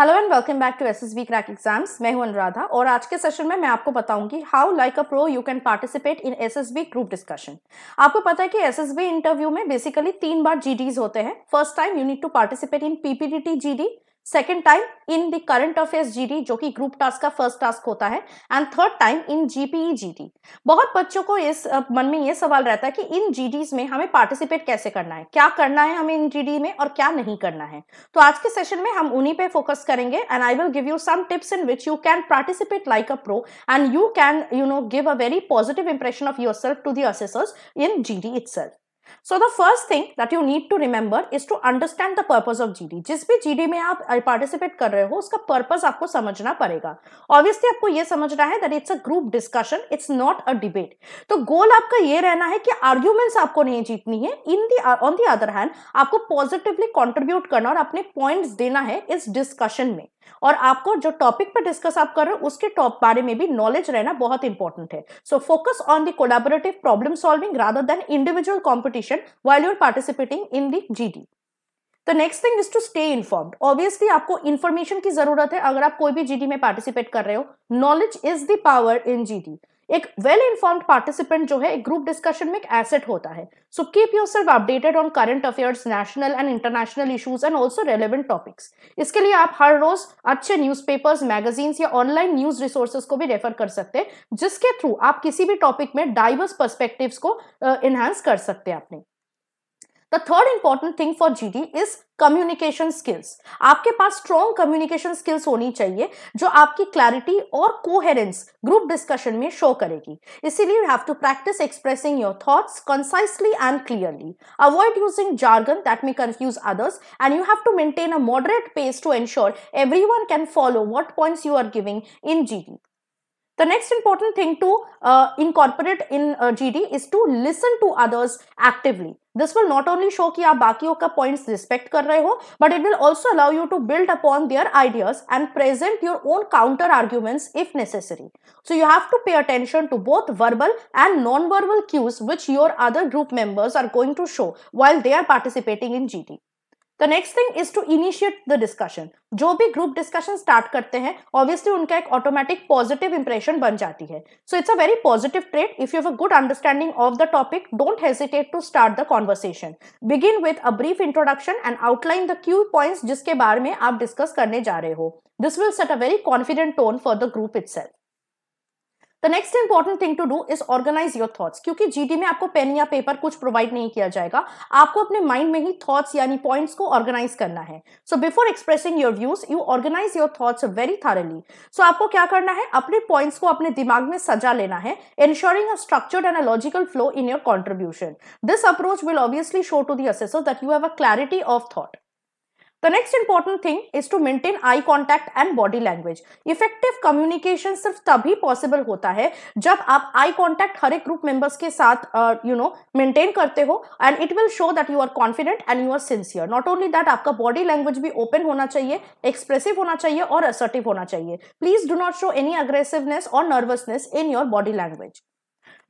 Hello and welcome back to S S V crack exams मैं हूं अनुराधा और आज के सेशन में मैं आपको बताऊंगी how like a pro you can participate in S S B group discussion आपको पता है कि एस एस बी इंटरव्यू में बेसिकली तीन बार जी डीज होते हैं first time you need to participate in PPDT G D second time in the current affairs GD जो कि ग्रुप टास्क का फर्स्ट टास्क होता है and third time in GPE GD बहुत बच्चों को इस मन में ये सवाल रहता है कि इन जीडीज में हमें पार्टिसिपेट कैसे करना है क्या करना है हमें इन जीडी में और क्या नहीं करना है तो आज के सेशन में हम उन्हीं पे फोकस करेंगे and I will give you some tips in which you can participate like a pro and you can you know give a very positive impression of yourself to the assessors in D it so the first thing that you need to remember is to understand the purpose of G D जिस भी G D में आप participate uh, कर रहे हो उसका purpose आपको समझना पड़ेगा ऑब्वियसली आपको यह समझना है that it's a group discussion it's not a debate तो गोल आपका यह रहना है कि आर्ग्यूमेंट्स आपको नहीं जीतनी है in the on the other hand आपको पॉजिटिवली कॉन्ट्रीब्यूट करना और अपने पॉइंट देना है इस डिस्कशन में और आपको जो टॉपिक पर डिस्कस आप कर रहे हो उसके टॉप बारे में भी नॉलेज रहना बहुत इंपॉर्टेंट है so focus on the collaborative problem solving rather than individual competition while while you're participating in the GT. The next thing is to stay informed obviously आपको इन्फॉर्मेशन की जरूरत है अगर आप कोई भी जीटी में पार्टिसिपेट कर रहे हो knowledge is the power in D एक वेल इन्फॉर्म्ड पार्टिसिपेंट जो है एक ग्रुप डिस्कशन में एक एसेट होता है so keep yourself updated on current affairs national and international issues and also relevant topics इसके लिए आप हर रोज अच्छे न्यूज़पेपर्स मैगजीन्स या ऑनलाइन न्यूज रिसोर्सेज को भी रेफर कर सकते हैं जिसके थ्रू आप किसी भी टॉपिक में डाइवर्स परस्पेक्टिव को इन्हांस कर सकते हैं अपने third important thing for G D is communication skills आपके पास स्ट्रॉन्ग कम्युनिकेशन स्किल्स होनी चाहिए जो आपकी क्लैरिटी और कोहेरेंस ग्रुप डिस्कशन में शो करेगी इसीलिए you have to practice expressing your thoughts concisely and clearly avoid using jargon that may confuse others and you have to maintain a moderate pace to ensure everyone can follow what point you are giving in G D the next important thing to uh, incorporate in uh, gd is to listen to others actively this will not only show कि आप बाकियों का points respect कर रहे हो but it will also allow you to build upon their ideas and present your own counter arguments if necessary so you have to pay attention to both verbal and non verbal cues which your other group members are going to show they are participating in G GT. The next thing is to initiate the discussion जो भी group discussion start करते हैं obviously उनका एक automatic positive impression बन जाती है so it's a very positive trait if you have a good understanding of the topic don't hesitate to start the conversation begin with a brief introduction and outline the key points जिसके बारे में आप discuss करने जा रहे हो this will set a very confident tone for the group it the next important thing to do is organise your thoughts क्योंकि GD में आपको पेन या पेपर कुछ प्रोवाइड नहीं किया जाएगा आपको अपने माइंड में ही थॉट्स यानी पॉइंट्स को ऑर्गेनाइज करना है so before expressing your views you organise your thoughts very thoroughly so आपको क्या करना है अपने पॉइंट्स को अपने दिमाग में सजा लेना है ensuring a structured and a logical flow in your contribution this approach will obviously show to the assessor that you have a clarity The next important thing is to maintain eye contact and body language. Effective communication सिर्फ तभी possible होता है जब आप eye contact हर एक group members के साथ you know maintain करते हो and it will show that you are confident and you are sincere. Not only that आपका body language भी open होना चाहिए, expressive होना चाहिए और assertive होना चाहिए. Please do not show any aggressiveness or nervousness in your body language.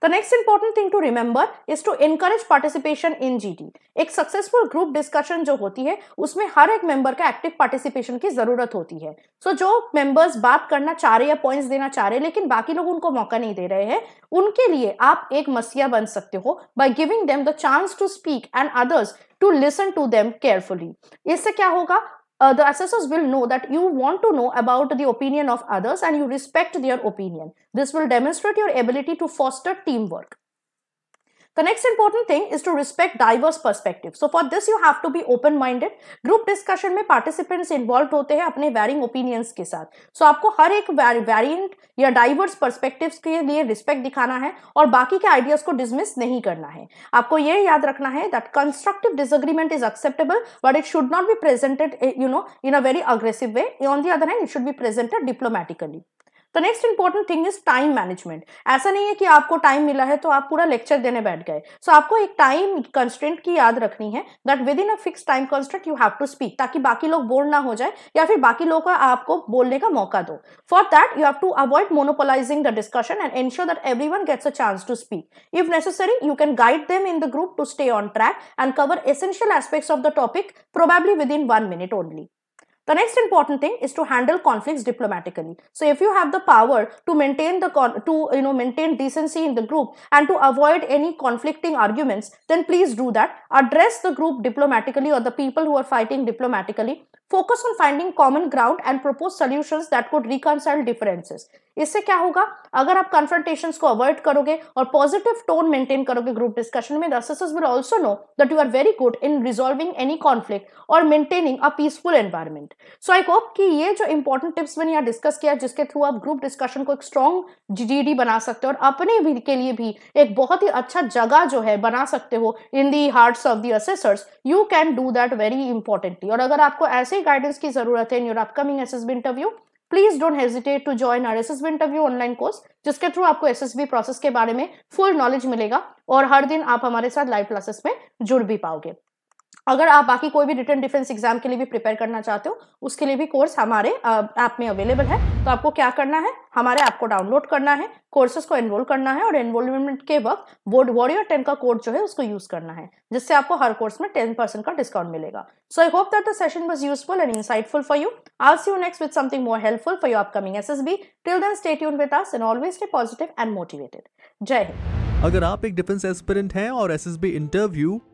The next important thing to remember is to encourage participation in GD. एक successful group discussion जो होती है उसमें हर एक member का active participation की जरूरत होती है so, जो members बात करना चाह रहे या points देना चाह रहे लेकिन बाकी लोग उनको मौका नहीं दे रहे हैं उनके लिए आप एक मसीहा बन सकते हो by giving them the chance to speak and others to listen to them carefully. इससे क्या होगा uh, the assessors will know that you want to know about the opinion of others and you respect their opinion. This will demonstrate your ability to foster teamwork. The next important thing is to respect diverse perspectives. So for this you have to be open minded. Group discussion में participants involved होते हैं अपने varying opinions के साथ. So आपको हर एक variant या diverse perspectives के लिए respect दिखाना है और बाकी के ideas को dismiss नहीं करना है. आपको ये याद रखना है that constructive disagreement is acceptable but it should not be presented you know in a very aggressive way. On the other hand it should be presented diplomatically. The next important thing is time management ऐसा नहीं है कि आपको time मिला है तो आप पूरा लेक्चर देने बैठ गए सो so, आपको एक टाइम कंस्टेंट की याद रखनी है that within a fix time constant you have to speak ताकि बाकी लोग बोर ना हो जाए या फिर बाकी लोगों का आपको बोलने का मौका दो for that you have to avoid monopolising the discussion and ensure that everyone gets a chance to speak if necessary you can guide them in the group to stay on track and cover essential aspects of the topic probably within one minute only The next important thing is to handle conflicts diplomatically. So if you have the power to maintain the to you know maintain decency in the group and to avoid any conflicting arguments, then please do that. Address the group diplomatically or the people who are fighting diplomatically focus on finding common ground and propose solution that could reconcile differences इससे क्या होगा अगर आप confrontation को avoid करोगे और positive tone maintain करोगे group discussion में the assessors will also know that you are very good in resolving any conflict और maintaining a peaceful environment so I hope कि ये जो इंपॉर्टेंट टिप्स मैंने यहाँ डिस्कस किया जिसके थ्रू आप ग्रुप डिस्कशन को एक स्ट्रॉन्ग जी बना सकते हो और अपने भी के लिए भी एक बहुत ही अच्छा जगह जो है बना सकते हो in the heart of the assessors you can do that very importantly और अगर आपको ऐसे गाइडेंस की जरूरत है in your upcoming S interview please don't hesitate to join our S interview online course जिसके थ्रू आपको एस प्रोसेस के बारे में फुल नॉलेज मिलेगा और हर दिन आप हमारे साथ लाइव क्लासेस में जुड़ भी पाओगे अगर आप बाकी कोई भी रिटर्न डिफेंस एग्जाम के लिए भी प्रिपेयर करना चाहते हो उसके लिए भी कोर्स हमारे ऐप में अवेलेबल है तो आपको क्या करना है हमारे ऐप को डाउनलोड करना है कोर्सेज को एनरोल करना है और एनरोलमेंट के वक्त वोड वॉरियर टेन का कोड जो है उसको यूज करना है जिससे आपको हर कोर्स में टेन परसेंट का डिस्काउंट मिलेगा so I hope that the session was useful and insightful for you all see you next with something more helpful for you upcoming S S B till then stay यून with us and always stay positive and motivated जय हिंद अगर आप एक defence aspirant हैं और S S B interview